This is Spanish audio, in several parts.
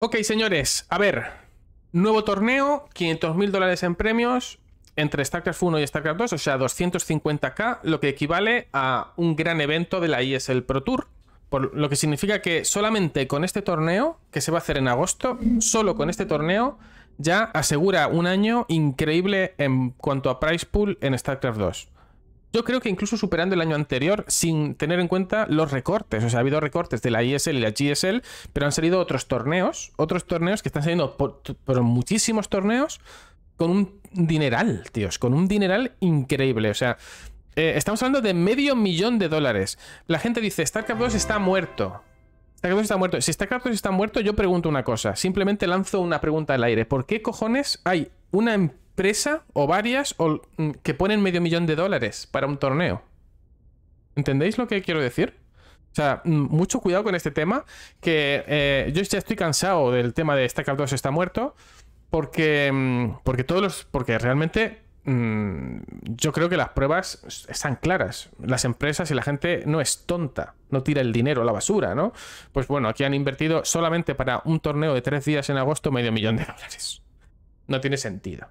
Ok, señores, a ver. Nuevo torneo, 500.000 dólares en premios entre StarCraft 1 y StarCraft 2, o sea, 250k, lo que equivale a un gran evento de la ESL Pro Tour. Por lo que significa que solamente con este torneo, que se va a hacer en agosto, solo con este torneo, ya asegura un año increíble en cuanto a price pool en StarCraft 2. Yo creo que incluso superando el año anterior sin tener en cuenta los recortes. O sea, ha habido recortes de la ISL y la GSL, pero han salido otros torneos, otros torneos que están saliendo por, muchísimos torneos con un dineral, tíos, con un dineral increíble. O sea, eh, estamos hablando de medio millón de dólares. La gente dice, StarCraft 2 está muerto. StarCraft 2 está muerto. Si StarCraft 2 está muerto, yo pregunto una cosa. Simplemente lanzo una pregunta al aire. ¿Por qué cojones hay una empresa? o varias o, mm, que ponen medio millón de dólares para un torneo. ¿Entendéis lo que quiero decir? O sea, mm, mucho cuidado con este tema, que eh, yo ya estoy cansado del tema de Stack 2 está muerto, porque, mm, porque todos los, porque realmente yo creo que las pruebas están claras. Las empresas y la gente no es tonta, no tira el dinero a la basura, ¿no? Pues bueno, aquí han invertido solamente para un torneo de tres días en agosto medio millón de dólares. No tiene sentido.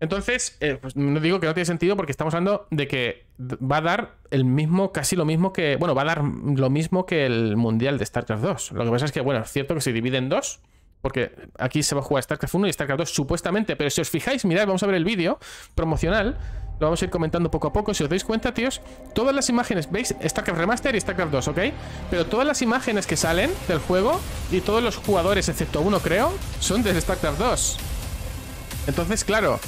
Entonces, eh, pues, no digo que no tiene sentido porque estamos hablando de que va a dar el mismo, casi lo mismo que. Bueno, va a dar lo mismo que el mundial de StarCraft 2. Lo que pasa es que, bueno, es cierto que se divide en dos. Porque aquí se va a jugar StarCraft 1 y StarCraft 2, supuestamente. Pero si os fijáis, mirad, vamos a ver el vídeo promocional. Lo vamos a ir comentando poco a poco. Si os dais cuenta, tíos, todas las imágenes, ¿veis? StarCraft Remaster y StarCraft 2, ¿ok? Pero todas las imágenes que salen del juego y todos los jugadores, excepto uno, creo, son de StarCraft 2. Entonces, claro,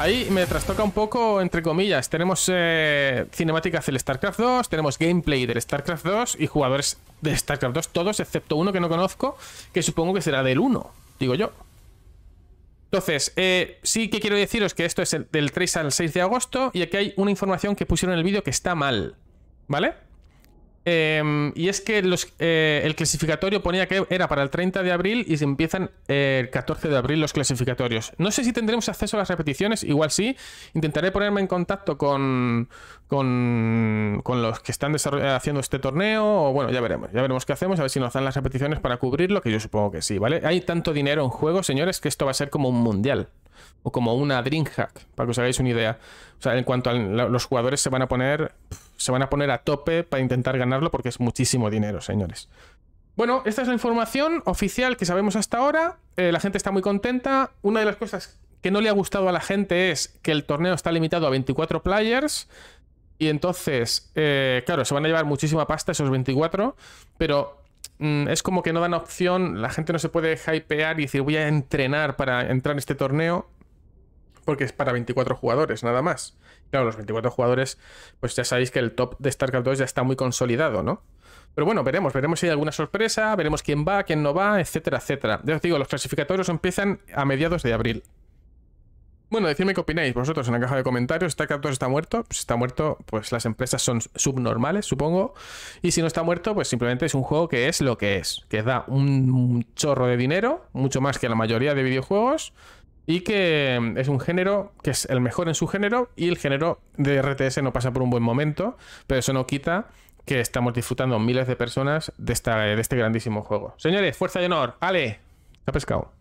Ahí me trastoca un poco, entre comillas. Tenemos eh, cinemáticas del StarCraft 2, tenemos gameplay del StarCraft 2 y jugadores de StarCraft 2, todos excepto uno que no conozco, que supongo que será del 1, digo yo. Entonces, eh, sí que quiero deciros que esto es del 3 al 6 de agosto y aquí hay una información que pusieron en el vídeo que está mal, ¿vale? Em, y es que eh, el clasificatorio ponía que era para el 30 de abril y se empiezan eh, el 14 de abril los clasificatorios. No sé si tendremos acceso a las repeticiones, igual sí. Intentaré ponerme en contacto con, con los que están haciendo este torneo. O bueno, ya veremos. Ya veremos qué hacemos, a ver si nos dan las repeticiones para cubrirlo, que yo supongo que sí, ¿vale? Hay tanto dinero en juego, señores, que esto va a ser como un mundial o como una drink hack, para que os hagáis una idea. O sea, en cuanto a los jugadores se van a poner, se van a poner a tope para intentar ganarlo porque es muchísimo dinero, señores. Bueno, esta es la información oficial que sabemos hasta ahora. Eh, la gente está muy contenta. Una de las cosas que no le ha gustado a la gente es que el torneo está limitado a 24 players. Y entonces, eh, claro, se van a llevar muchísima pasta esos 24, pero Mm, es como que no dan opción, la gente no se puede hypear y decir voy a entrenar para entrar en este torneo, porque es para 24 jugadores, nada más. Claro, los 24 jugadores, pues ya sabéis que el top de StarCraft 2 ya está muy consolidado, ¿no? Pero bueno, veremos, veremos si hay alguna sorpresa, veremos quién va, quién no va, etcétera, etcétera. Ya os digo, los clasificatorios empiezan a mediados de abril. Bueno, decidme qué opináis vosotros en la caja de comentarios. ¿Está Captor está muerto? Si está muerto, pues las empresas son subnormales, supongo. Y si no está muerto, pues simplemente es un juego que es lo que es. Que da un chorro de dinero, mucho más que la mayoría de videojuegos. Y que es un género que es el mejor en su género. Y el género de RTS no pasa por un buen momento. Pero eso no quita que estamos disfrutando miles de personas de, esta, de este grandísimo juego. Señores, fuerza y honor. Ale, ha pescado.